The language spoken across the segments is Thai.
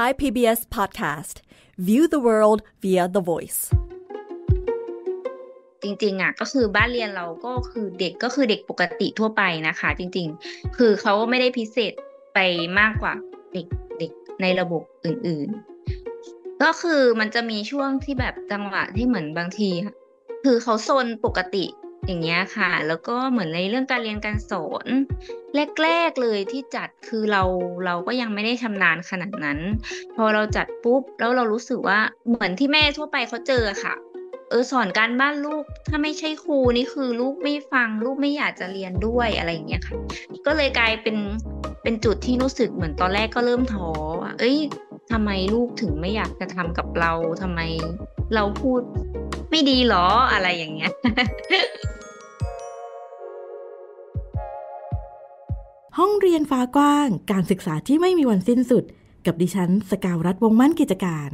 Thai PBS Podcast View the world via the voice จริงๆอ่ะก็คือบ้านเรียนเราก็คือเด็กก็คือเด็กปกติทั่วไปนะคะ จริงๆ คือเขาไม่ได้พิเศษไปมากกว่าเด็กเด็กในระบบอื่นๆ ก็คือมันจะมีช่วงที่แบบจังหวะที่เหมือนบางที คือเขาโซนปกติอย่างเงี้ยค่ะแล้วก็เหมือนในเรื่องการเรียนการสอน แรกๆเลยที่จัดคือเราเราก็ยังไม่ได้ชำนาญขนาดนั้น พอเราจัดปุ๊บแล้วเรารู้สึกว่าเหมือนที่แม่ทั่วไปเขาเจอค่ะ เออสอนการบ้านลูกถ้าไม่ใช่ครูนี่คือ ลูกไม่ฟังลูกไม่อยากจะเรียนด้วยอะไรอย่างเงี้ยค่ะก็เลยกลายเป็นเป็นจุดที่รู้สึกเหมือนตอนแรกก็เริ่มท้อเอ้ยทำไมลูกถึงไม่อยากจะทำกับเราทำไมเราพูดไม่ดีหรออะไรอย่างเงี้ยห้องเรียนฟ้ากว้าง การศึกษาที่ไม่มีวันสิ้นสุด กับดิฉันสกาวรัฐวงมั่นกิจการ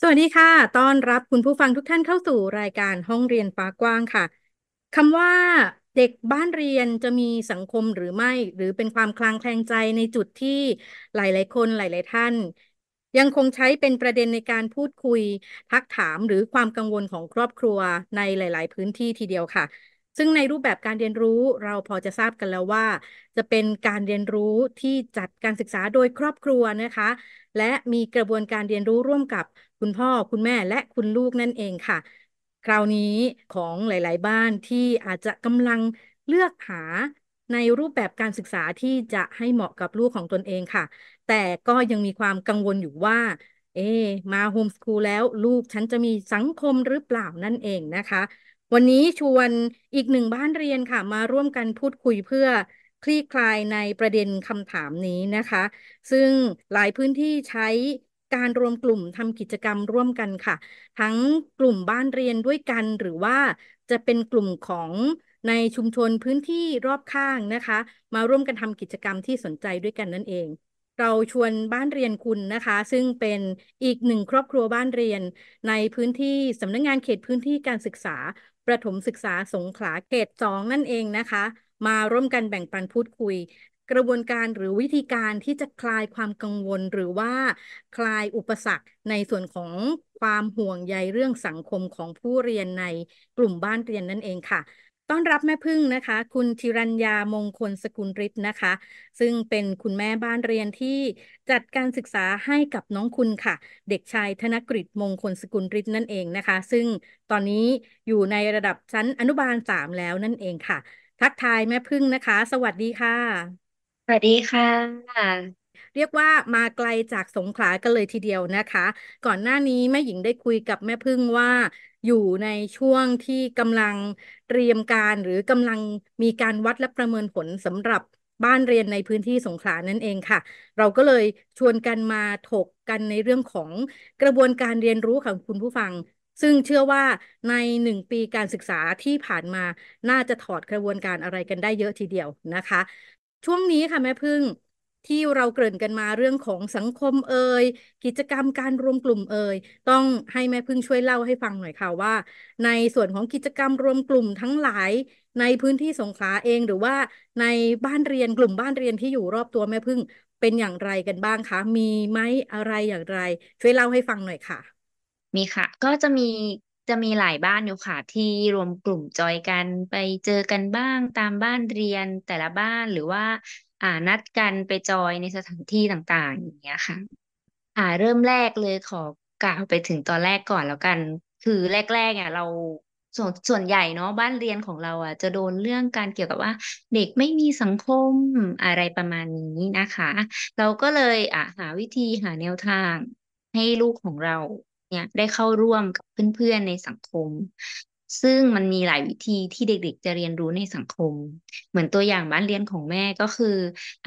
สวัสดีค่ะ ต้อนรับคุณผู้ฟังทุกท่านเข้าสู่รายการห้องเรียนฟ้ากว้างค่ะคำว่าเด็กบ้านเรียนจะมีสังคมหรือไม่ หรือเป็นความคลางแคลงใจในจุดที่หลายๆคนหลาย ๆท่านยังคงใช้เป็นประเด็นในการพูดคุยทักถามหรือความกังวลของครอบครัวในหลาย ๆ พื้นที่ทีเดียวค่ะ ซึ่งในรูปแบบการเรียนรู้เราพอจะทราบกันแล้วว่า จะเป็นการเรียนรู้ที่จัดการศึกษาโดยครอบครัวนะคะ และมีกระบวนการเรียนรู้ร่วมกับคุณพ่อ คุณแม่และคุณลูกนั่นเองค่ะคราวนี้ของหลาย ๆบ้านที่อาจจะกำลังเลือกหาในรูปแบบการศึกษาที่จะให้เหมาะกับลูกของตนเองค่ะ แต่ก็ยังมีความกังวลอยู่ว่า เอ๊มาโฮมสคูลแล้วลูกฉันจะมีสังคมหรือเปล่านั่นเองนะคะ วันนี้ชวนอีกหนึ่งบ้านเรียนค่ะ มาร่วมกันพูดคุยเพื่อคลี่คลายในประเด็นคำถามนี้นะคะ ซึ่งหลายพื้นที่ใช้การรวมกลุ่มทำกิจกรรมร่วมกันค่ะ ทั้งกลุ่มบ้านเรียนด้วยกัน หรือว่าจะเป็นกลุ่มของในชุมชนพื้นที่รอบข้างนะคะมาร่วมกันทำกิจกรรมที่สนใจด้วยกันนั่นเอง เราชวนบ้านเรียนคุณนะคะ ซึ่งเป็นอีกหนึ่งครอบครัวบ้านเรียน ในพื้นที่สำนักงงานเขตพื้นที่การศึกษา ประถมศึกษาสงขลาเขตสองนั่นเองนะคะ มาร่วมกันแบ่งปันพูดคุย กระบวนการหรือวิธีการที่จะคลายความกังวลหรือว่า คลายอุปสรรค ในส่วนของความห่วงใยเรื่องสังคมของผู้เรียนในกลุ่มบ้านเรียนนั่นเองค่ะต้อนรับแม่พึ่งนะคะ คุณธิรัญญามงคลสกุลฤทธิ์นะคะ ซึ่งเป็นคุณแม่บ้านเรียนที่จัดการศึกษาให้กับน้องคุณค่ะ เด็กชายธนกฤษมงคลสกุลฤทธิ์นั่นเองนะคะ ซึ่งตอนนี้อยู่ในระดับชั้นอนุบาลสามแล้วนั่นเองค่ะทักทายแม่พึ่งนะคะ สวัสดีค่ะ สวัสดีค่ะเรียกว่ามาไกลจากสงขลากันเลยทีเดียวนะคะ ก่อนหน้านี้แม่หญิงได้คุยกับแม่พึ่งว่า อยู่ในช่วงที่กำลังเตรียมการหรือกำลังมีการวัดและประเมินผลสำหรับบ้านเรียนในพื้นที่สงขลานั่นเองค่ะ เราก็เลยชวนกันมาถกกันในเรื่องของกระบวนการเรียนรู้ของคุณผู้ฟัง ซึ่งเชื่อว่าในหนึ่งปีการศึกษาที่ผ่านมาน่าจะถอดกระบวนการอะไรกันได้เยอะทีเดียวนะคะ ช่วงนี้ค่ะแม่พึ่งที่เราเกริ่นกันมาเรื่องของสังคมเอ่ยกิจกรรมการรวมกลุ่มเอ่ยต้องให้แม่พึ่งช่วยเล่าให้ฟังหน่อยค่ะว่า ในส่วนของกิจกรรมรวมกลุ่มทั้งหลายในพื้นที่สงขลาเอง หรือว่า ในบ้านเรียนกลุ่มบ้านเรียนที่อยู่รอบตัวแม่พึ่งเป็นอย่างไรกันบ้างคะมีไหมอะไรอย่างไร ช่วยเล่าให้ฟังหน่อยค่ะ มีค่ะ ก็จะมีจะมีหลายบ้านอยู่ค่ะที่รวมกลุ่มจอยกันไปเจอกันบ้างตามบ้านเรียนแต่ละบ้านหรือว่าอ่านัดกันไปจอยในสถานที่ต่าง ๆ อย่างเงี้ยค่ะ อ่าเริ่มแรกเลยขอกล่าวไปถึงตอนแรกก่อนแล้วกัน คือแรกๆอ่ะเราส่วนส่วนใหญ่เนาะบ้านเรียนของเรา อ่ะจะโดนเรื่องการเกี่ยวกับว่า เด็กไม่มีสังคมอะไรประมาณนี้นะคะ เราก็เลยอ่าหาวิธีหาแนวทางให้ลูกของเรา เนี่ย ได้เข้าร่วมกับเพื่อนๆในสังคมซึ่งมันมีหลายวิธีที่เด็กๆ จะเรียนรู้ในสังคม เหมือนตัวอย่างบ้านเรียนของแม่ก็คือ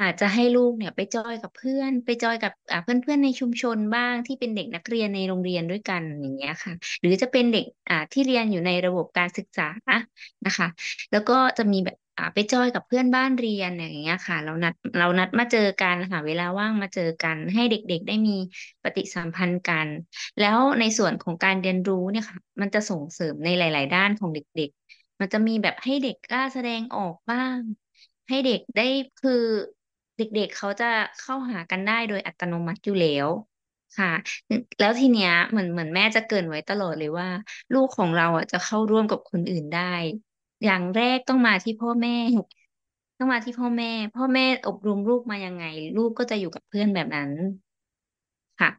อาจจะให้ลูกเนี่ยไปจอยกับเพื่อนไปจอยกับเพื่อนๆในชุมชนบ้างที่เป็นเด็กนักเรียนในโรงเรียนด้วยกันอย่างเงี้ยค่ะ หรือจะเป็นเด็กที่เรียนอยู่ในระบบการศึกษานะคะ แล้วก็จะมีแบบอ่าไปจอยกับเพื่อนบ้านเรียนอย่างเงี้ยค่ะเรานัดเรานัดมาเจอกันหาเวลาว่างมาเจอกัน ให้เด็ก ๆได้มีปฏิสัมพันธ์กัน แล้วในส่วนของการเรียนรู้เนี่ยค่ะ มันจะส่งเสริมในหลาย ๆ ด้านของเด็กๆ มันจะมีแบบให้เด็กกล้าแสดงออกบ้าง ให้เด็กได้คือเด็กๆ เขาจะเข้าหากันได้โดยอัตโนมัติอยู่แล้วค่ะ แล้วทีเนี้ยเหมือนเหมือนแม่จะเกินไว้ตลอดเลยว่า ลูกของเราอ่ะจะเข้าร่วมกับคนอื่นได้อย่างแรกต้องมาที่พ่อแม่ ต้องมาที่พ่อแม่ พ่อแม่อบรมลูกมายังไงลูกก็จะอยู่กับเพื่อนแบบนั้นค่ะ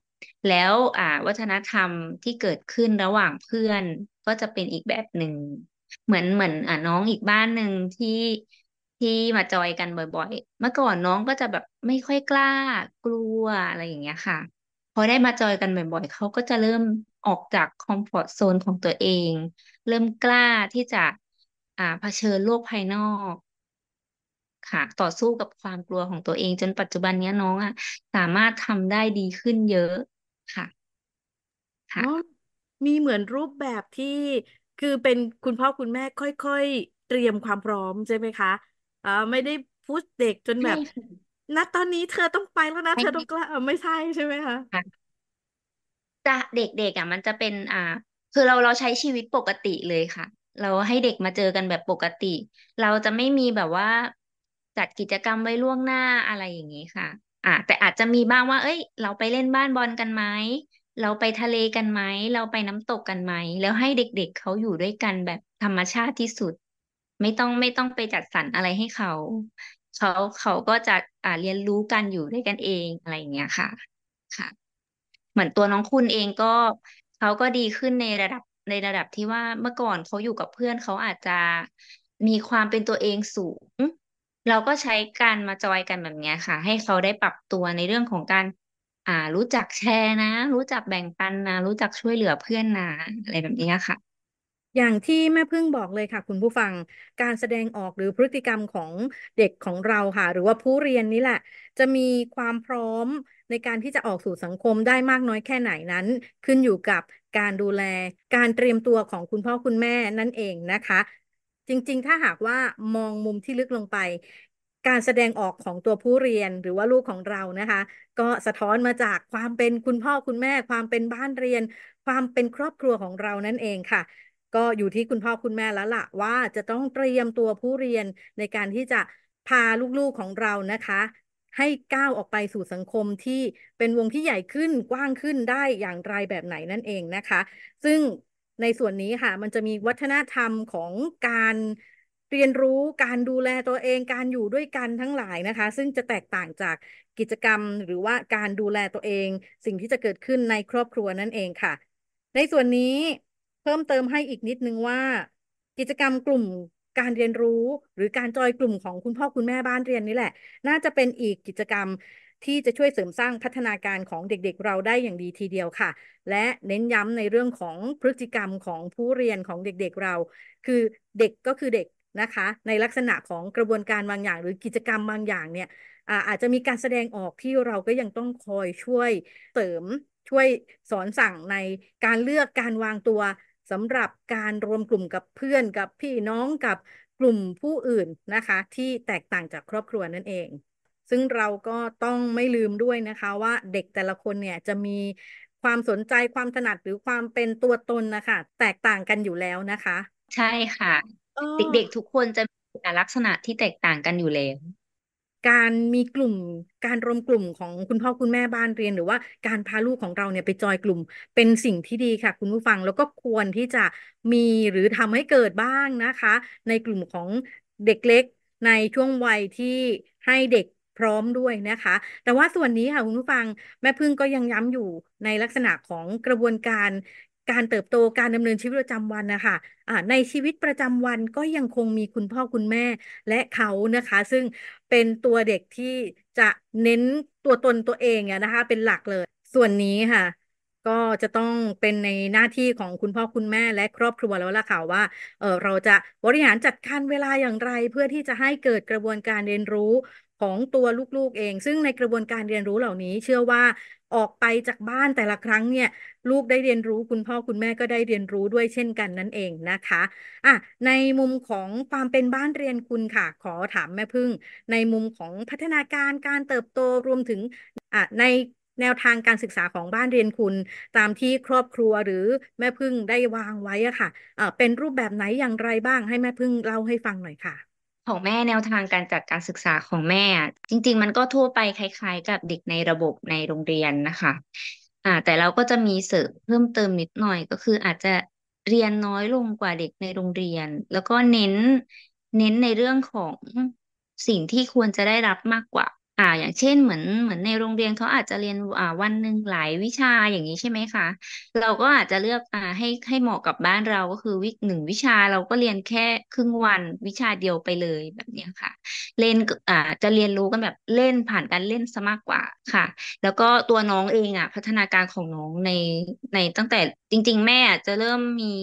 แล้วอ่า วัฒนธรรมที่เกิดขึ้นระหว่างเพื่อนก็จะเป็นอีกแบบหนึ่ง เหมือนเหมือนอ่าน้องอีกบ้านหนึ่งที่ที่มาจอยกันบ่อยๆ เมื่อก่อนน้องก็จะแบบไม่ค่อยกล้ากลัวอะไรอย่างเงี้ยค่ะ พอได้มาจอยกันบ่อยๆเขาก็จะเริ่มออกจากคอมฟอร์ตโซนของตัวเอง เริ่มกล้าที่จะอ่าเผชิญโลกภายนอก ค่ะ ต่อสู้กับความกลัวของตัวเองจนปัจจุบันนี้น้องอ่ะ สามารถทำได้ดีขึ้นเยอะค่ะ ค่ะ มีเหมือนรูปแบบที่คือเป็นคุณพ่อคุณแม่ค่อยๆ เตรียมความพร้อมใช่ไหมคะ อ่า ไม่ได้พุชเด็กจนแบ่บค่ะณตอนนี้เธอต้องไปแล้วนะไมเธอต้องกล้าไม่ใช่ใช่ไหมคะค่ะ จะเด็กๆอ่ะ มันจะเป็น อ่าคือเราเราใช้ชีวิตปกติเลยค่ะเราให้เด็กมาเจอกันแบบปกติ เราจะไม่มีแบบว่าจัดกิจกรรมไว้ล่วงหน้าอะไรอย่างนี้ค่ะอ่าแต่อาจจะมีบ้างว่า เอ้ย เราไปเล่นบ้านบอลกันไหมเราไปทะเลกันไหมเราไปน้ำตกกันไหมแล้วให้เด็กๆเขาอยู่ด้วยกันแบบธรรมชาติที่สุด ไม่ต้องไม่ต้องไปจัดสรรอะไรให้เขา เขาเขาก็จะอ่าเรียนรู้กันอยู่ด้วยกันเองอะไรอย่างเงี้ยค่ะค่ะเหมือนตัวน้องคุณเองก็ เขาก็ดีขึ้นในระดับในระดับที่ว่าเมื่อก่อนเขาอยู่กับเพื่อนเขาอาจจะมีความเป็นตัวเองสูง เราก็ใช้การมาจอยกันแบบนี้ค่ะ ให้เขาได้ปรับตัวในเรื่องของการอ่า รู้จักแชร์นะ รู้จักแบ่งปันนะ รู้จักช่วยเหลือเพื่อนนะอะไรแบบนี้ค่ะ อย่างที่แม่พึ่งบอกเลยค่ะคุณผู้ฟังการแสดงออกหรือพฤติกรรมของเด็กของเราค่ะ หรือว่าผู้เรียนนี่แหละ จะมีความพร้อมในการที่จะออกสู่สังคมได้มากน้อยแค่ไหนนั้นขึ้นอยู่กับการดูแลการเตรียมตัวของคุณพ่อคุณแม่นั่นเองนะคะ จริงๆ ถ้าหากว่ามองมุมที่ลึกลงไป การแสดงออกของตัวผู้เรียนหรือว่าลูกของเรานะคะ ก็สะท้อนมาจากความเป็นคุณพ่อคุณแม่ความเป็นบ้านเรียน ความเป็นครอบครัวของเรานั่นเองค่ะ ก็อยู่ที่คุณพ่อ คุณแม่แล้วละ่ะ ว่าจะต้องเตรียมตัวผู้เรียนในการที่จะพาลูกๆของเรานะคะให้ก้าวออกไปสู่สังคมที่เป็นวงที่ใหญ่ขึ้นกว้างขึ้นได้อย่างไรแบบไหนนั่นเองนะคะ ซึ่งในส่วนนี้ค่ะมันจะมีวัฒนธรรมของการเรียนรู้การดูแลตัวเองการอยู่ด้วยกันทั้งหลายนะคะ ซึ่งจะแตกต่างจากกิจกรรมหรือว่าการดูแลตัวเองสิ่งที่จะเกิดขึ้นในครอบครัวนั่นเองค่ะ ในส่วนนี้เพิ่มเติมให้อีกนิดนึงว่า กิจกรรมกลุ่มการเรียนรู้หรือการจอยกลุ่มของคุณพ่อคุณแม่บ้านเรียนนี่แหละ น่าจะเป็นอีกกิจกรรมที่จะช่วยเสริมสร้างพัฒนาการของเด็กๆ เราได้อย่างดีทีเดียวค่ะ และเน้นย้ำในเรื่องของพฤติกรรมของผู้เรียนของเด็กๆเรา คือเด็กก็คือเด็กนะคะ ในลักษณะของกระบวนการบางอย่างหรือกิจกรรมบางอย่างเนี่ยอาจจะมีการแสดงออกที่เราก็ยังต้องคอยช่วยเสริมช่วยสอนสั่งในการเลือกการวางตัวสำหรับการรวมกลุ่มกับเพื่อนกับพี่น้องกับกลุ่มผู้อื่นนะคะ ที่แตกต่างจากครอบครัวนั่นเอง ซึ่งเราก็ต้องไม่ลืมด้วยนะคะ ว่าเด็กแต่ละคนเนี่ยจะมีความสนใจความถนัดหรือความเป็นตัวตนนะคะแตกต่างกันอยู่แล้วนะคะ ใช่ค่ะเด็กๆทุกคนจะมีลักษณะที่แตกต่างกันอยู่แล้วการมีกลุ่มการรวมกลุ่มของคุณพ่อ คุณแม่บ้านเรียน หรือว่าการพาลูกของเราเนี่ยไปจอยกลุ่ม เป็นสิ่งที่ดีค่ะ คุณผู้ฟัง แล้วก็ควรที่จะมีหรือทำให้เกิดบ้างนะคะ ในกลุ่มของเด็กเล็กในช่วงวัยที่ให้เด็กพร้อมด้วยนะคะ แต่ว่าส่วนนี้ค่ะ คุณผู้ฟังแม่พึ่งก็ยังย้ำอยู่ในลักษณะของกระบวนการการเติบโตการดำเนินชีวิตประจำวันนะคะาในชีวิตประจำวันก็ยังคงมีคุณพ่อคุณแม่และเขานะคะ ซึ่งเป็นตัวเด็กที่จะเน้นตัวตนตัวเองนะคะ เป็นหลักเลย ส่วนนี้ค่ะ ก็จะต้องเป็นในหน้าที่ของคุณพ่อคุณแม่และครอบครัวแล้วล่ะค่ะว่าเออเราจะบริหารจัดการเวลาอย่างไร เพื่อที่จะให้เกิดกระบวนการเรียนรู้ของตัวลูกๆเองซึ่งในกระบวนการเรียนรู้เหล่านี้เชื่อว่าออกไปจากบ้านแต่ละครั้งเนี่ยลูกได้เรียนรู้คุณพ่อคุณแม่ก็ได้เรียนรู้ด้วยเช่นกันนั่นเองนะคะอ่ะในมุมของความเป็นบ้านเรียนคุณค่ะ ขอถามแม่พึ่ง ในมุมของพัฒนาการการเติบโตรวมถึงอ่ะในแนวทางการศึกษาของบ้านเรียนคุณ ตามที่ครอบครัวหรือแม่พึ่งได้วางไว้อะค่ะะเป็นรูปแบบไหนอย่างไรบ้างให้แม่พึ่งเล่าให้ฟังหน่อยค่ะของแม่แนวทางการจัดการศึกษาของแม่อะจริง ๆ มันก็ทั่วไปคล้าย ๆ กับเด็กในระบบในโรงเรียนนะคะอ่าแต่เราก็จะมีเสริมเพิ่มเติมนิดหน่อย ก็คืออาจจะเรียนน้อยลงกว่าเด็กในโรงเรียน แล้วก็เน้นเน้นในเรื่องของสิ่งที่ควรจะได้รับมากกว่าอ่าอย่างเช่นเหมือนเหมือนในโรงเรียนเขาอาจจะเรียนอ่าวันหนึ่งหลายวิชาอย่างนี้ใช่ไหมคะเราก็อาจจะเลือกอ่าให้ให้เหมาะกับบ้านเราก็คือวิหนึ่งวิชาเราก็เรียนแค่ครึ่งวันวิชาเดียวไปเลยแบบนี้ค่ะ เล่นอ่าจะเรียนรู้กันแบบเล่นผ่านการเล่นซะมากกว่าค่ะ แล้วก็ตัวน้องเองอ่ะพัฒนาการของน้องในในตั้งแต่จริงๆ แม่จะเริ่มมี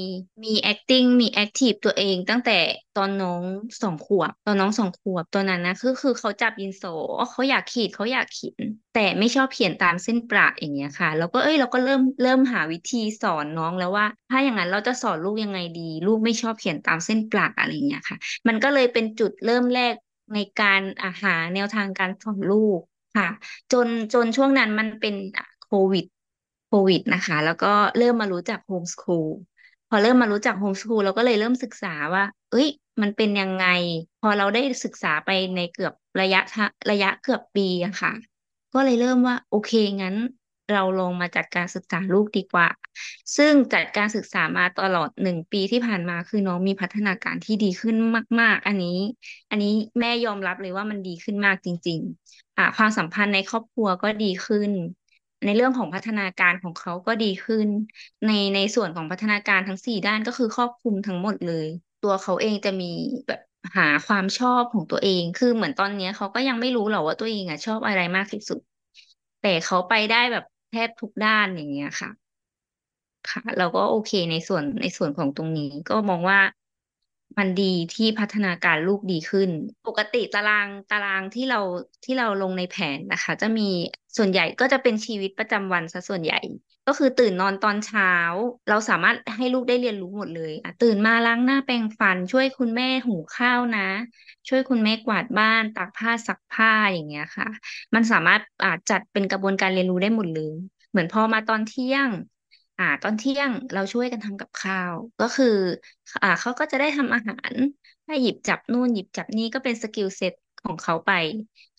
มี acting มี active ตัวเองตั้งแต่ตอนน้องสองขวบ ตอนน้องสองขวบตัวนั้นนะคือคือเขาจับยินโซเขาอยากขีดเขาอยากเขียนแต่ไม่ชอบเขียนตามเส้นประอย่างเงี้ยค่ะแล้วก็เอ้ยเราก็เริ่มเริ่มหาวิธีสอนน้องแล้วว่า ถ้าอย่างนั้นเราจะสอนลูกยังไงดี ลูกไม่ชอบเขียนตามเส้นประอะไรเงี้ยค่ะมันก็เลยเป็นจุดเริ่มแรกในการหาแนวทางการสอนลูกค่ะจนจนช่วงนั้นมันเป็นโควิดโควิดนะคะแล้วก็เริ่มมารู้จักโฮมสคูลพอเริ่มมารู้จักโฮมสคูลเราก็เลยเริ่มศึกษาว่า เอ้ยมันเป็นยังไง พอเราได้ศึกษาไปในเกือบระยะระยะเกือบปีอะค่ะ ก็เลยเริ่มว่าโอเคงั้น เราลงมาจัดการศึกษาลูกดีกว่า ซึ่งจัดการศึกษามาตลอดหนึ่งปีที่ผ่านมาคือน้องมีพัฒนาการที่ดีขึ้นมาก ๆ อันนี้ อันนี้แม่ยอมรับเลยว่ามันดีขึ้นมากจริง ๆอ่าความสัมพันธ์ในครอบครัวก็ดีขึ้นในเรื่องของพัฒนาการของเขาก็ดีขึ้น ในในส่วนของพัฒนาการทั้งสี่ด้านก็คือครอบคลุมทั้งหมดเลย ตัวเขาเองจะมีแบบหาความชอบของตัวเอง คือเหมือนตอนนี้เขาก็ยังไม่รู้หรอกว่าตัวเองอะชอบอะไรมากที่สุด แต่เขาไปได้แบบแทบทุกด้านอย่างเงี้ยค่ะ ค่ะ เราก็โอเคในส่วนในส่วนของตรงนี้ก็มองว่ามันดีที่พัฒนาการลูกดีขึ้น ปกติตารางตารางที่เราที่เราลงในแผนนะคะ จะมีส่วนใหญ่ก็จะเป็นชีวิตประจำวันซะส่วนใหญ่ ก็คือตื่นนอนตอนเช้า เราสามารถให้ลูกได้เรียนรู้หมดเลย อ่ะ ตื่นมาล้างหน้าแปรงฟัน ช่วยคุณแม่หุงข้าวนะ ช่วยคุณแม่กวาดบ้านตากผ้าซักผ้าอย่างเงี้ยค่ะ มันสามารถอาจัดเป็นกระบวนการเรียนรู้ได้หมดเลยเหมือนพอมาตอนเที่ยง อ่า ตอนเที่ยงเราช่วยกันทำกับข้าว ก็คืออ่าเขาก็จะได้ทำอาหารให้หยิบจับนู่นหยิบจับนี่ก็เป็นสกิลเซ็ตของเขาไป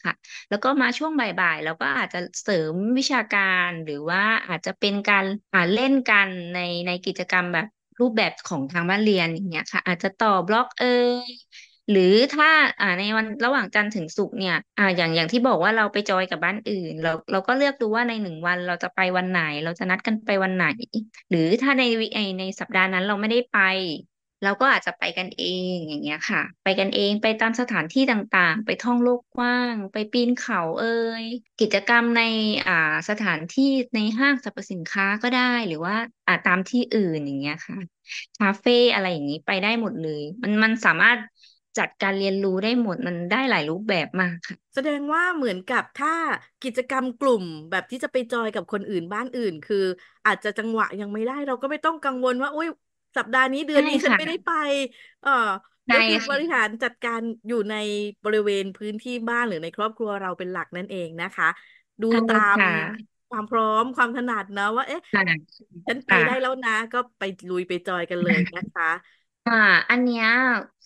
ค่ะแล้วก็มาช่วงบ่ายๆเราก็อาจจะเสริมวิชาการหรือว่าอาจจะเป็นการเล่นกันในในกิจกรรมแบบรูปแบบของทางบ้านเรียนอย่างเงี้ยค่ะอาจจะต่อบล็อกเอยหรือถ้าอ่าในวันระหว่างจันทร์ถึงศุกร์เนี่ยอ่าอย่างอย่างที่บอกว่าเราไปจอยกับบ้านอื่น เราเราก็เลือกดูว่าในหนึ่งวันเราจะไปวันไหน เราจะนัดกันไปวันไหน หรือถ้าในในในสัปดาห์นั้นเราไม่ได้ไปเราก็อาจจะไปกันเองอย่างเงี้ยค่ะ ไปกันเอง ไปตามสถานที่ต่างๆ ไปท่องโลกกว้าง ไปปีนเขาเอ่ยกิจกรรมในอ่าสถานที่ในห้างสรรพสินค้าก็ได้ หรือว่าอ่าตามที่อื่นอย่างเงี้ยค่ะ คาเฟ่อะไรอย่างนี้ไปได้หมดเลย มันมันสามารถจัดการเรียนรู้ได้หมด มันได้หลายรูปแบบมากค่ะแสดงว่าเหมือนกับถ้ากิจกรรมกลุ่มแบบที่จะไปจอยกับคนอื่นบ้านอื่น คือ อาจจะจังหวะยังไม่ได้เราก็ไม่ต้องกังวลว่าอุ้ยสัปดาห์นี้เดือใชนนี้ฉัน่ะไม่ได้ไป เออไดก็คือบค่ะริหารจัดการอยู่ในบริเวณพื้นที่บ้านหรือในครอบครัวเราเป็นหลักนั่นเองนะคะ ดูใช่ตามค่ะความพร้อมความถนัดนะว่า เอ๊ะค่ะฉันไปค่ะได้แล้วนะ ก็ไปลุยไปจอยกันเลยนะคะ อ่า อันเนี้ย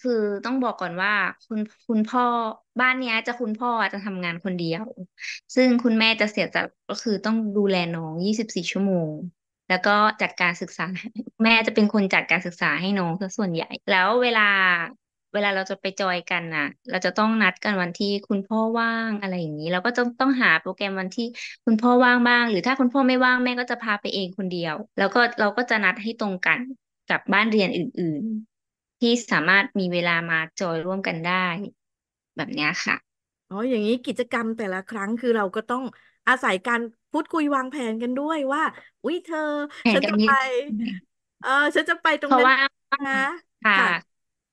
คือต้องบอกก่อนว่า คุณคุณพ่อบ้านเนี้ยจะคุณพ่อจะทำงานคนเดียว ซึ่งคุณแม่จะเสียจะก็คือต้องดูแลน้องยี่สิบสี่ชั่วโมงแล้วก็จัดการศึกษาแม่จะเป็นคนจัดการศึกษาให้น้องส่วนใหญ่ แล้วเวลาเวลาเราจะไปจอยกันน่ะ เราจะต้องนัดกันวันที่คุณพ่อว่างอะไรอย่างนี้ เราก็จะต้องหาโปรแกรมวันที่คุณพ่อว่างบ้าง หรือถ้าคุณพ่อไม่ว่างแม่ก็จะพาไปเองคนเดียว แล้วก็เราก็จะนัดให้ตรงกันกับบ้านเรียนอื่น ๆ ที่สามารถมีเวลามาจอยร่วมกันได้ แบบนี้ค่ะอ๋ออย่างนี้กิจกรรมแต่ละครั้งคือเราก็ต้องอาศัยการพูดคุยวางแผนกันด้วยว่า อุ้ยเธอแผฉันกันจะนิไปเออฉันจะไปตรพงราะนั้น่านะค่ะค่ะ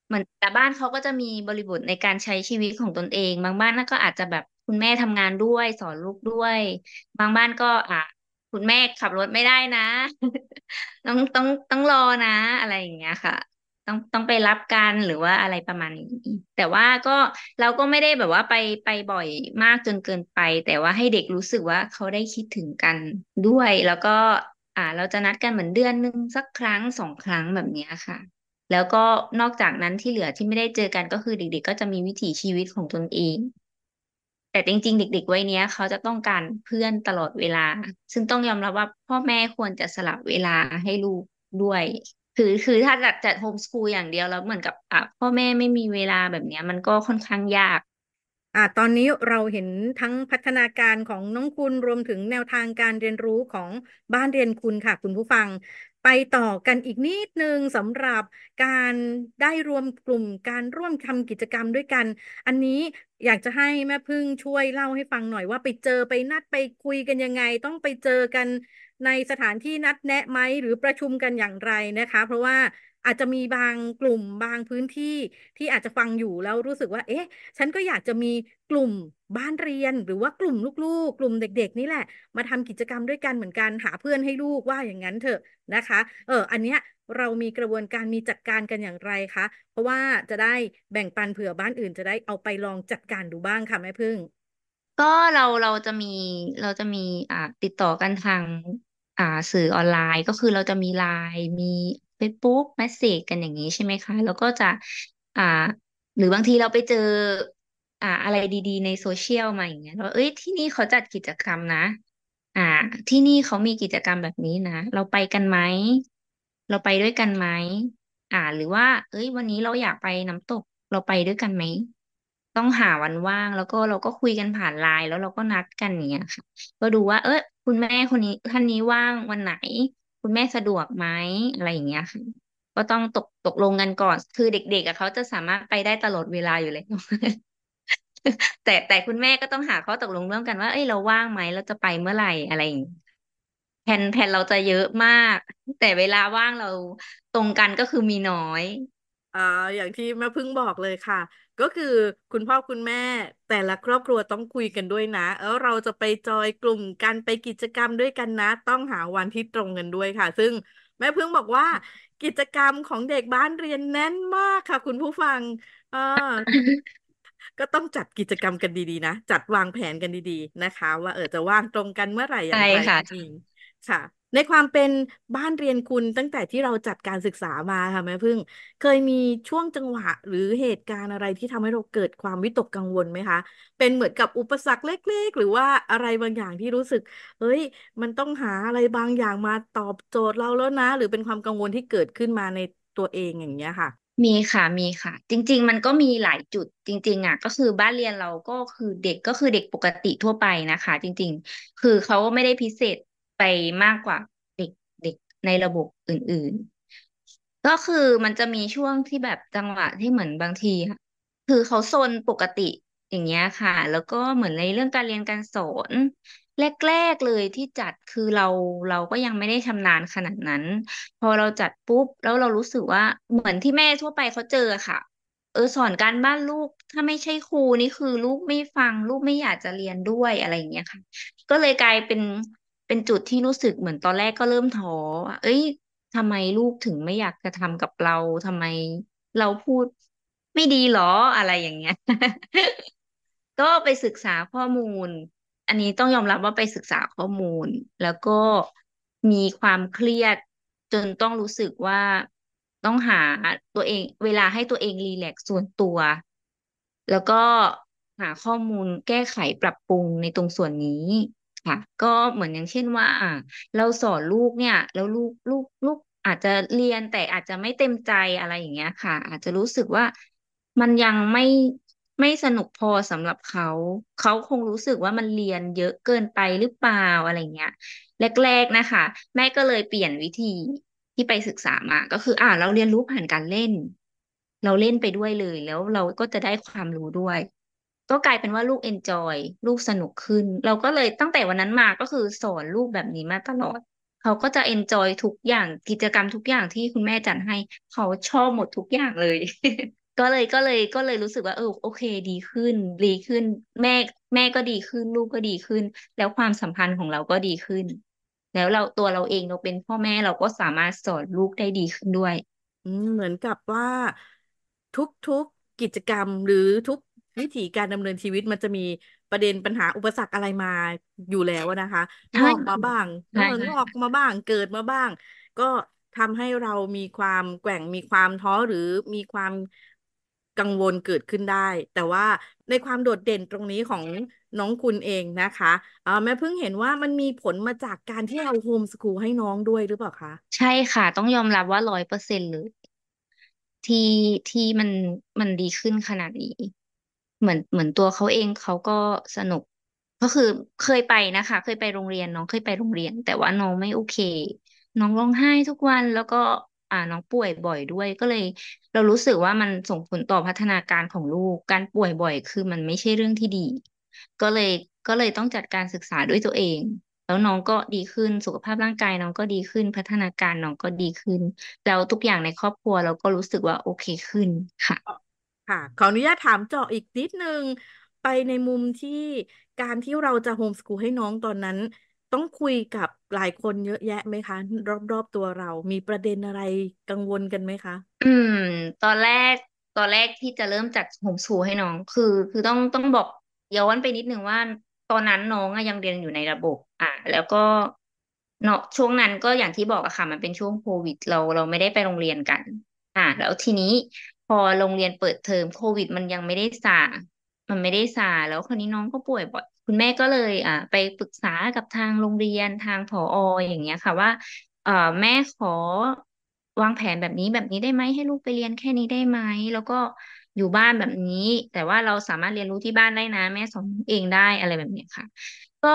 เหมือนแต่บ้านเขาก็จะมีบริบทในการใช้ชีวิตของตนเอง บางบ้านก็อาจจะแบบคุณแม่ทำงานด้วย สอนลูก ด้วย บางบ้านก็ อ่ะคุณแม่ขับรถไม่ได้นะ ต้องต้องต้องรอนะ อะไรอย่างเงี้ยค่ะต้องต้องไปรับกันหรือว่าอะไรประมาณนี้แต่ว่าก็เราก็ไม่ได้แบบว่าไปไปบ่อยมากจนเกินไป แต่ว่าให้เด็กรู้สึกว่าเขาได้คิดถึงกันด้วย แล้วก็อ่า เราจะนัดกันเหมือนเดือนหนึ่งสักครั้งสองครั้งแบบนี้ค่ะ แล้วก็นอกจากนั้นที่เหลือที่ไม่ได้เจอกันก็คือเด็กๆ ก็จะมีวิถีชีวิตของตนเอง แต่จริงๆเด็กๆไว้เนี้ย เขาจะต้องการเพื่อนตลอดเวลา ซึ่งต้องยอมรับว่า พ่อแม่ควรจะสลับเวลาให้ลูกด้วยคือคือถ้าจัดจัดโฮมสกูลอย่างเดียว แล้วเหมือนกับอ่ะพ่อแม่ไม่มีเวลาแบบเนี้ยมันก็ค่อนข้างยากอ่าตอนนี้เราเห็นทั้งพัฒนาการของน้องคุณรวมถึงแนวทางการเรียนรู้ของบ้านเรียนคุณค่ะ คุณผู้ฟัง ไปต่อกันอีกนิดนึงสำหรับการได้รวมกลุ่มการร่วมทำกิจกรรมด้วยกัน อันนี้อยากจะให้แม่พึ่งช่วยเล่าให้ฟังหน่อยว่าไปเจอไปนัดไปคุยกันยังไง ต้องไปเจอกันในสถานที่นัดแนะไหมหรือประชุมกันอย่างไรนะคะ เพราะว่าอาจจะมีบางกลุ่มบางพื้นที่ ที่อาจจะฟังอยู่แล้วรู้สึกว่า เอ๊ะ ฉันก็อยากจะมีกลุ่มบ้านเรียนหรือว่ากลุ่มลูกๆ กลุ่มเด็ก ๆ นี่แหละ มาทำกิจกรรมด้วยกัน เหมือนกันหาเพื่อนให้ลูกว่าอย่างนั้น เถอะนะคะ เอออันเนี้ยเรามีกระบวนการมีจัดการกันอย่างไรคะเพราะว่าจะได้แบ่งปันเผื่อบ้านอื่น จะได้เอาไปลองจัดการดูบ้างค่ะแม่พึ่ง ก็เราเราจะมีเราจะมีอ่าติดต่อกันทางอ่า สื่อออนไลน์ก็คือเราจะมีไลน์มีเฟซบุ๊กแมสเซจกันอย่างนี้ใช่ไหมคะแล้วก็จะ อ่า หรือบางทีเราไปเจอ อ่า อะไรดีๆ ในโซเชียลมาอย่างเงี้ยเราเอ้ยที่นี่เขาจัดกิจกรรมนะ อ่าที่นี่เขามีกิจกรรมแบบนี้นะ เราไปกันไหมเราไปด้วยกันไหม อ่าหรือว่า เอ้ย วันนี้เราอยากไปน้ำตกเราไปด้วยกันไหมต้องหาวันว่างแล้วก็เราก็คุยกันผ่านไลน์แล้วเราก็นัดกันอย่างเงี้ยค่ะก็ดูว่า เอ้ยคุณแม่คนนี้ท่านนี้ว่างวันไหน คุณแม่สะดวกไหมอะไรอย่างเงี้ยค่ะก็ต้องตกตกลงกันก่อน คือเด็กๆเขาจะสามารถไปได้ตลอดเวลาอยู่เลย แต่แต่คุณแม่ก็ต้องหาข้อตกลงร่วมกันว่าเอ้ยเราว่างไหมเราจะไปเมื่อไหร่อะไรอย่างเงี้ยแผนแผนเราจะเยอะมาก แต่เวลาว่างเราตรงกันก็คือมีน้อยอ่าอย่างที่แม่พึ่งบอกเลยค่ะ ก็คือคุณพ่อคุณแม่แต่ละครอบครัวต้องคุยกันด้วยนะ เออเราจะไปจอยกลุ่มกันไปกิจกรรมด้วยกันนะ ต้องหาวันที่ตรงกันด้วยค่ะ ซึ่งแม่พึ่งบอกว่ากิจกรรมของเด็กบ้านเรียนแน่นมากค่ะ คุณผู้ฟังเออก็ต้องจัดกิจกรรมกันดีๆนะ จัดวางแผนกันดีๆนะคะ ว่าเออจะว่างตรงกันเมื่อไหร่อย่าใช่งไรค่ะจริงค่ะในความเป็นบ้านเรียนคุณตั้งแต่ที่เราจัดการศึกษามาค่ะแม่พึ่ง เคยมีช่วงจังหวะหรือเหตุการณ์อะไรที่ทำให้เราเกิดความวิตกกังวลไหมคะ เป็นเหมือนกับอุปสรรคเล็กๆ หรือว่าอะไรบางอย่างที่รู้สึกเฮ้ยมันต้องหาอะไรบางอย่างมาตอบโจทย์เราแล้วนะ หรือเป็นความกังวลที่เกิดขึ้นมาในตัวเองอย่างเงี้ยค่ะ มีค่ะมีค่ะ จริงๆมันก็มีหลายจุดจริงๆอ่ะก็คือบ้านเรียนเราก็คือเด็กก็คือเด็กปกติทั่วไปนะคะ จริงๆ คือเขาไม่ได้พิเศษไปมากกว่าเด็กเด็กในระบบอื่น ๆ ก็คือมันจะมีช่วงที่แบบจังหวะที่เหมือนบางที คือเขาโซนปกติอย่างเงี้ยค่ะ แล้วก็เหมือนในเรื่องการเรียนการสอน แรกๆเลยที่จัดคือเราเราก็ยังไม่ได้ชำนาญขนาดนั้น พอเราจัดปุ๊บแล้วเรารู้สึกว่าเหมือนที่แม่ทั่วไปเขาเจอค่ะ เออสอนการบ้านลูกถ้าไม่ใช่ครูนี่คือลูกไม่ฟัง ลูกไม่อยากจะเรียนด้วยอะไรอย่างเงี้ยค่ะ ก็เลยกลายเป็นเป็นจุดที่รู้สึกเหมือนตอนแรกก็เริ่มท้อเอ้ยทำไมลูกถึงไม่อยากจะทำกับเราทำไมเราพูดไม่ดีหรอ อะไรอย่างเงี้ย ก็ไปศึกษาข้อมูล อันนี้ต้องยอมรับว่าไปศึกษาข้อมูล แล้วก็มีความเครียด จนต้องรู้สึกว่า ต้องหาตัวเอง เวลาให้ตัวเองรีแลกซ์ส่วนตัว แล้วก็หาข้อมูลแก้ไขปรับปรุงในตรงส่วนนี้ค่ะก็เหมือนอย่างเช่นว่าเราสอนลูกเนี่ย แล้วลูกลูกลูกอาจจะเรียนแต่อาจจะไม่เต็มใจอะไรอย่างเงี้ยค่ะ อาจจะรู้สึกว่ามันยังไม่ไม่สนุกพอสำหรับเขา เขาคงรู้สึกว่ามันเรียนเยอะเกินไปหรือเปล่าอะไรเงี้ยแรกๆนะคะแม่ก็เลยเปลี่ยนวิธีที่ไปศึกษามาก็คืออ่าเราเรียนรู้ผ่านการเล่น เราเล่นไปด้วยเลย แล้วเราก็จะได้ความรู้ด้วยก็กลายเป็นว่าลูกเอนจอยลูกสนุกขึ้น เราก็เลยตั้งแต่วันนั้นมา ก็คือสอนลูกแบบนี้มาตลอด เขาก็จะเอนจอยทุกอย่าง กิจกรรมทุกอย่างที่คุณแม่จัดให้ เขาชอบหมดทุกอย่างเลย ก็เลยก็เลยก็เลยรู้สึกว่าเออโอเค ดีขึ้นดีขึ้น แม่แม่ก็ดีขึ้น ลูกก็ดีขึ้น แล้วความสัมพันธ์ของเราก็ดีขึ้น แล้วเราตัวเราเองเราเป็นพ่อแม่เราก็สามารถสอนลูกได้ดีขึ้นด้วยเหมือนกับว่า ทุกๆกกิจกรรมหรือทุกวิถีการดำเนินชีวิตมันจะมีประเด็นปัญหาอุปสรรคอะไรมาอยู่แล้วนะคะงอกมาบ้างเงอกมาบ้าง เกิดมาบ้าง ก็ทำให้เรามีความแกว่ง มีความท้อหรือมีความกังวลเกิดขึ้นได้ แต่ว่าในความโดดเด่นตรงนี้ของน้องคุณเองนะคะเออแม่เพิ่งเห็นว่ามันมีผลมาจากการที่เราโฮมสกูลให้น้องด้วยหรือเปล่าคะ ใช่ค่ะต้องยอมรับว่าร้อยเปอร์เซ็นต์เลยที่ที่มันมันดีขึ้นขนาดนี้เหมือนเหมือนตัวเขาเองเขาก็สนุกก็คือเคยไปนะคะ เคยไปโรงเรียนน้องเคยไปโรงเรียน แต่ว่าน้องไม่โอเค น้องร้องไห้ทุกวันแล้วก็อ่าน้องป่วยบ่อยด้วย ก็เลย เรารู้สึกว่ามันส่งผลต่อพัฒนาการของลูก การป่วยบ่อยคือมันไม่ใช่เรื่องที่ดี ก็เลยก็เลยต้องจัดการศึกษาด้วยตัวเอง แล้วน้องก็ดีขึ้นสุขภาพร่างกายน้องก็ดีขึ้น พัฒนาการน้องก็ดีขึ้นแล้วทุกอย่างในครอบครัวเราก็รู้สึกว่าโอเคขึ้นค่ะ่ะขออนุญาตถามเจาะอีกนิดนึง ไปในมุมที่การที่เราจะโฮมสกูลให้น้องตอนนั้น ต้องคุยกับหลายคนเยอะแยะไหมคะ รอบๆ ตัวเรามีประเด็นอะไรกังวลกันไหมคะ อืม ตอนแรกตอนแรกที่จะเริ่มจากโฮมสกูลให้น้องคือ คือต้องต้องบอกย้อนไปนิดนึงว่า ตอนนั้นน้องยังเรียนอยู่ในระบบอ่ะแล้วก็เนาะช่วงนั้นก็อย่างที่บอกอะค่ะมันเป็นช่วงโควิด เราเราไม่ได้ไปโรงเรียนกันอ่าแล้วทีนี้พอโรงเรียนเปิดเทอมโควิดมันยังไม่ได้ซามันไม่ได้ซาแล้วคนนี้น้องก็ป่วยบ่อยคุณแม่ก็เลย อ่าไปปรึกษากับทางโรงเรียนทางผอออย่างเงี้ยค่ะว่า เอ่อแม่ขอวางแผนแบบนี้แบบนี้ได้ไหมให้ลูกไปเรียนแค่นี้ได้ไหม แล้วก็อยู่บ้านแบบนี้ แต่ว่าเราสามารถเรียนรู้ที่บ้านได้นะแม่สอนเองได้อะไรแบบเนี้ยค่ะ ก็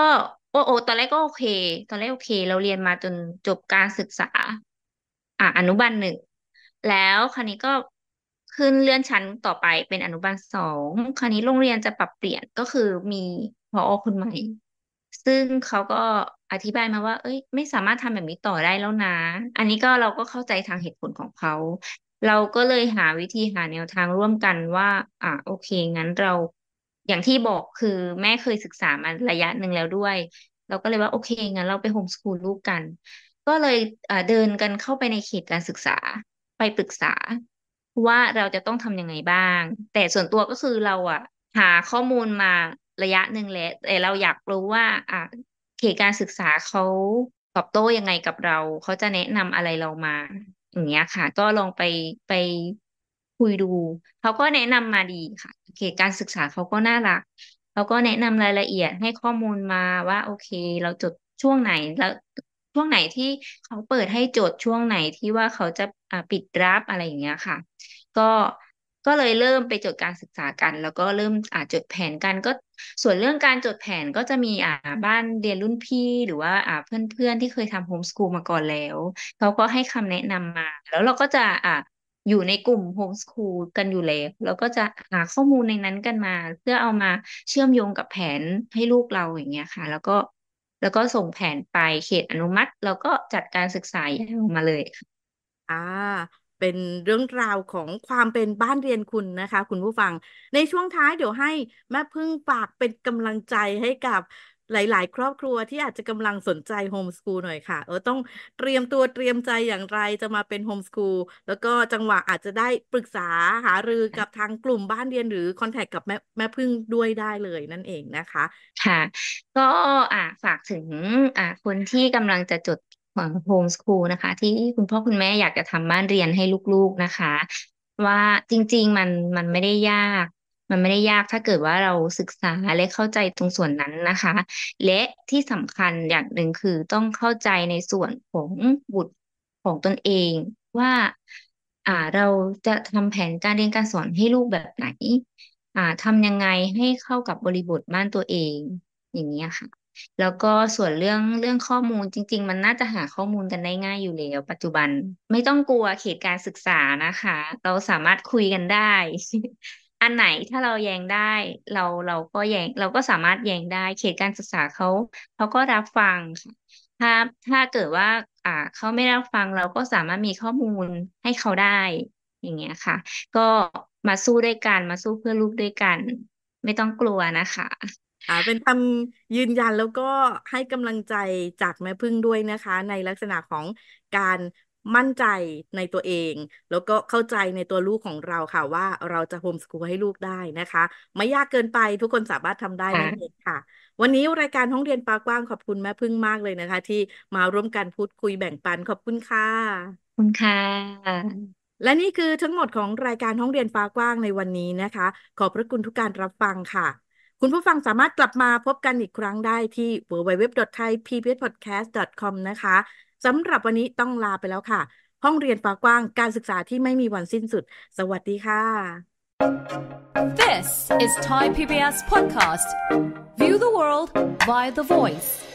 โอโอตอนแรกก็โอเค ตอนแรกโอเค เราเรียนมาจนจบการศึกษา อ่าอนุบาลหนึ่งแล้วคราวนี้ก็ขึ้นเลื่อนชั้นต่อไปเป็นอนุบาลสองคราวนี้โรงเรียนจะปรับเปลี่ยนก็คือมีพออคนใหม่ ซึ่งเขาก็อธิบายมาว่า เอ้ย ไม่สามารถทำแบบนี้ต่อได้แล้วนะอันนี้ก็เราก็เข้าใจทางเหตุผลของเขา เราก็เลยหาวิธีหาแนวทางร่วมกันว่า อ่ะโอเค งั้นเราอย่างที่บอกคือแม่เคยศึกษามาระยะหนึ่งแล้วด้วย เราก็เลยว่าโอเคงั้นเราไปโฮมสกูลลูกกันก็เลยเดินกันเข้าไปในเขตการศึกษาไปปรึกษาว่าเราจะต้องทำยังไงบ้าง แต่ส่วนตัวก็คือเราอะหาข้อมูลมาระยะหนึ่งแล้วแต่เราอยากรู้ว่าอ่ะเขตการศึกษาเขาตอบโต้ยังไงกับเราเขาจะแนะนำอะไรเรามาอย่างเงี้ยค่ะ ก็ลองไปไปคุยดูเขาก็แนะนำมาดีค่ะ เขตการศึกษาเขาก็น่ารักเขาก็แนะนำรายละเอียดให้ข้อมูลมาว่าโอเค เราจดช่วงไหนแล้วช่วงไหนที่เขาเปิดให้โจทย์ช่วงไหนที่ว่าเขาจะปิดรับอะไรอย่างเงี้ยค่ะก็ก็เลยเริ่มไปจดการศึกษากัน แล้วก็เริ่มอ่าจดแผนกันก็ส่วนเรื่องการจดแผนก็จะมีอ่าบ้านเรียนรุ่นพี่หรือว่าอ่าเพื่อนๆที่เคยทำโฮมสกูลมาก่อนแล้วเขาก็ให้คำแนะนำมา แล้วเราก็จะอ่าอยู่ในกลุ่มโฮมสคูลกันอยู่แล้วแล้วก็จะหาข้อมูลในนั้นกันมา เพื่อเอามาเชื่อมโยงกับแผนให้ลูกเราอย่างเงี้ยค่ะ แล้วก็แล้วก็ส่งแผนไปเขตอนุมัติ แล้วก็จัดการศึกษาอยกออมาเลย อ่า เป็นเรื่องราวของความเป็นบ้านเรียนคุณนะคะ คุณผู้ฟัง ในช่วงท้ายเดี๋ยวให้แม่พึ่งฝากเป็นกำลังใจให้กับหลาย ๆ ครอบครัวที่อาจจะกำลังสนใจโฮมสกูลหน่อยค่ะ เออต้องเตรียมตัวเตรียมใจอย่างไรจะมาเป็นโฮมสกูล แล้วก็จังหวะอาจจะได้ปรึกษาหารือกับทางกลุ่มบ้านเรียนหรือคอนแทคกับแม่แม่พึ่งด้วยได้เลยนั่นเองนะคะ ค่ะ ก็อ่าฝากถึงอ่าคนที่กำลังจะจดงโฮมสกูลนะคะ ที่คุณพ่อ คุณแม่อยากจะทำบ้านเรียนให้ลูกๆนะคะ ว่าจริง ๆ มันมันไม่ได้ยากมันไม่ได้ยากถ้าเกิดว่าเราศึกษาและเข้าใจตรงส่วนนั้นนะคะ และที่สำคัญอย่างหนึ่งคือต้องเข้าใจในส่วนของบุตรของตนเองว่า่า เราจะทำแผนการเรียนการสอนให้ลูกแบบไหนอ่าทำยังไงให้เข้ากับบริบทบ้านตัวเอง อย่างนี้ค่ะ แล้วก็ส่วนเรื่องเรื่องข้อมูลจริง ๆ มันน่าจะหาข้อมูลกันได้ง่ายอยู่แล้ว ปัจจุบันไม่ต้องกลัวเขตการศึกษานะคะ เราสามารถคุยกันได้อันไหนถ้าเราแยงได้เราเราก็แยงเราก็สามารถแยงได้เขตการศึกษาเขา เขาก็รับฟังถ้า ถ้าเกิดว่าอ่าเขาไม่รับฟังเราก็สามารถมีข้อมูลให้เขาได้ อย่างเงี้ยค่ะ ก็มาสู้ด้วยกันมาสู้เพื่อลูกด้วยกัน ไม่ต้องกลัวนะคะอ่าเป็นคำยืนยันแล้วก็ให้กำลังใจจากแม่พึ่งด้วยนะคะ ในลักษณะของการมั่นใจในตัวเอง แล้วก็เข้าใจในตัวลูกของเราค่ะ ว่า เราจะโฮมสกูลให้ลูกได้นะคะ ไม่ยากเกินไปทุกคนสามารถทำได้นั่นเองค่ะ วันนี้รายการห้องเรียนปากว้างขอบคุณแม่พึ่งมากเลยนะคะ ที่มาร่วมกันพูดคุยแบ่งปันขอบคุณค่ะคุณค่ะและนี่คือทั้งหมดของรายการห้องเรียนฟ้ากว้างในวันนี้นะคะ ขอบพระคุณทุกการรับฟังค่ะคุณผู้ฟังสามารถกลับมาพบกันอีกครั้งได้ที่ www.thaipbspodcast.com นะคะสำหรับวันนี้ต้องลาไปแล้วค่ะ ห้องเรียนปากว้างการศึกษาที่ไม่มีวันสิ้นสุด สวัสดีค่ะ This is Thai PBS podcast View the world via the voice